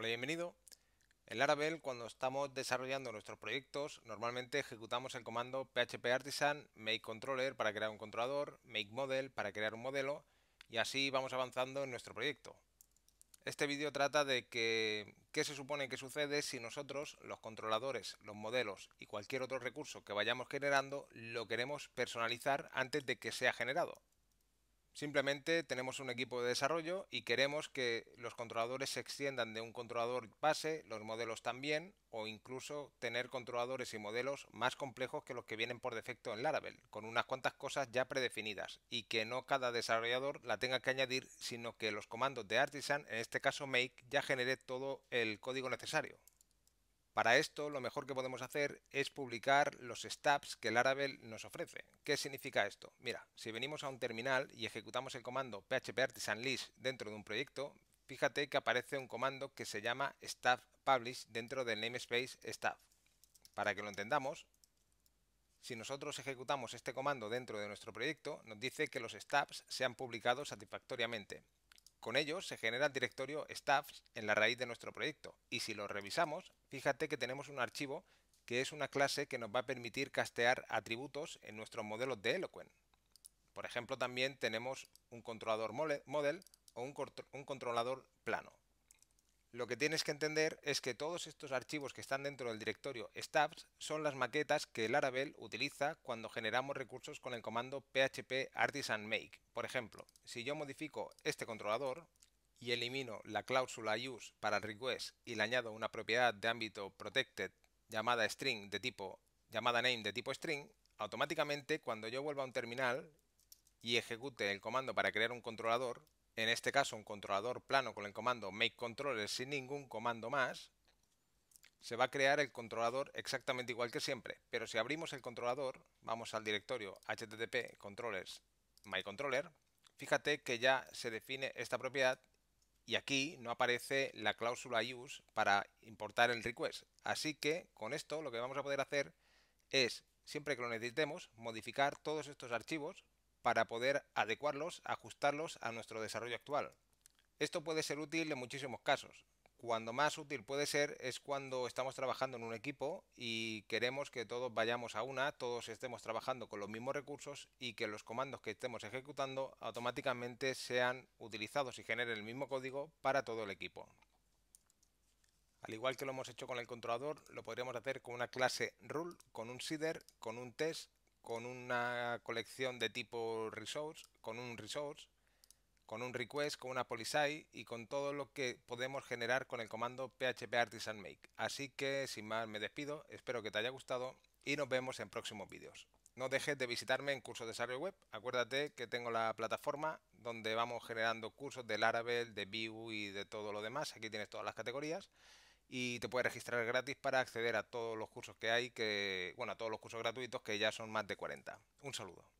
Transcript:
Hola bienvenido. En Laravel, cuando estamos desarrollando nuestros proyectos, normalmente ejecutamos el comando php artisan make controller para crear un controlador, make model para crear un modelo y así vamos avanzando en nuestro proyecto. Este vídeo trata de que, qué se supone que sucede si nosotros, los controladores, los modelos y cualquier otro recurso que vayamos generando, lo queremos personalizar antes de que sea generado. Simplemente tenemos un equipo de desarrollo y queremos que los controladores se extiendan de un controlador base, los modelos también, o incluso tener controladores y modelos más complejos que los que vienen por defecto en Laravel, con unas cuantas cosas ya predefinidas y que no cada desarrollador la tenga que añadir, sino que los comandos de Artisan, en este caso Make, ya genere todo el código necesario. Para esto, lo mejor que podemos hacer es publicar los stubs que Laravel nos ofrece. ¿Qué significa esto? Mira, si venimos a un terminal y ejecutamos el comando php artisan list dentro de un proyecto, fíjate que aparece un comando que se llama staff publish dentro del namespace staff. Para que lo entendamos, si nosotros ejecutamos este comando dentro de nuestro proyecto, nos dice que los stubs se han publicado satisfactoriamente. Con ello se genera el directorio staffs en la raíz de nuestro proyecto y si lo revisamos, fíjate que tenemos un archivo que es una clase que nos va a permitir castear atributos en nuestros modelos de Eloquent. Por ejemplo, también tenemos un controlador model o un, controlador plano lo que tienes que entender es que todos estos archivos que están dentro del directorio stubs son las maquetas que Laravel utiliza cuando generamos recursos con el comando php artisan make. Por ejemplo, si yo modifico este controlador y elimino la cláusula use para request y le añado una propiedad de ámbito protected llamada string de tipo llamada name de tipo string, automáticamente cuando yo vuelva a un terminal y ejecute el comando para crear un controlador, en este caso un controlador plano con el comando make sin ningún comando más, se va a crear el controlador exactamente igual que siempre. Pero si abrimos el controlador, vamos al directorio http controllers mycontroller, fíjate que ya se define esta propiedad y aquí no aparece la cláusula use para importar el request. Así que con esto lo que vamos a poder hacer es, siempre que lo necesitemos, modificar todos estos archivos para poder adecuarlos, ajustarlos a nuestro desarrollo actual. Esto puede ser útil en muchísimos casos. Cuando más útil puede ser es cuando estamos trabajando en un equipo y queremos que todos vayamos a una, todos estemos trabajando con los mismos recursos y que los comandos que estemos ejecutando automáticamente sean utilizados y generen el mismo código para todo el equipo. Al igual que lo hemos hecho con el controlador, lo podríamos hacer con una clase rule, con un sider, con un test con una colección de tipo resource, con un resource, con un request, con una polisai y con todo lo que podemos generar con el comando php artisan make. Así que sin más me despido, espero que te haya gustado y nos vemos en próximos vídeos. No dejes de visitarme en cursos de desarrollo web. Acuérdate que tengo la plataforma donde vamos generando cursos de Laravel, de Vue y de todo lo demás. Aquí tienes todas las categorías y te puedes registrar gratis para acceder a todos los cursos que hay, que, bueno, a todos los cursos gratuitos que ya son más de 40. Un saludo.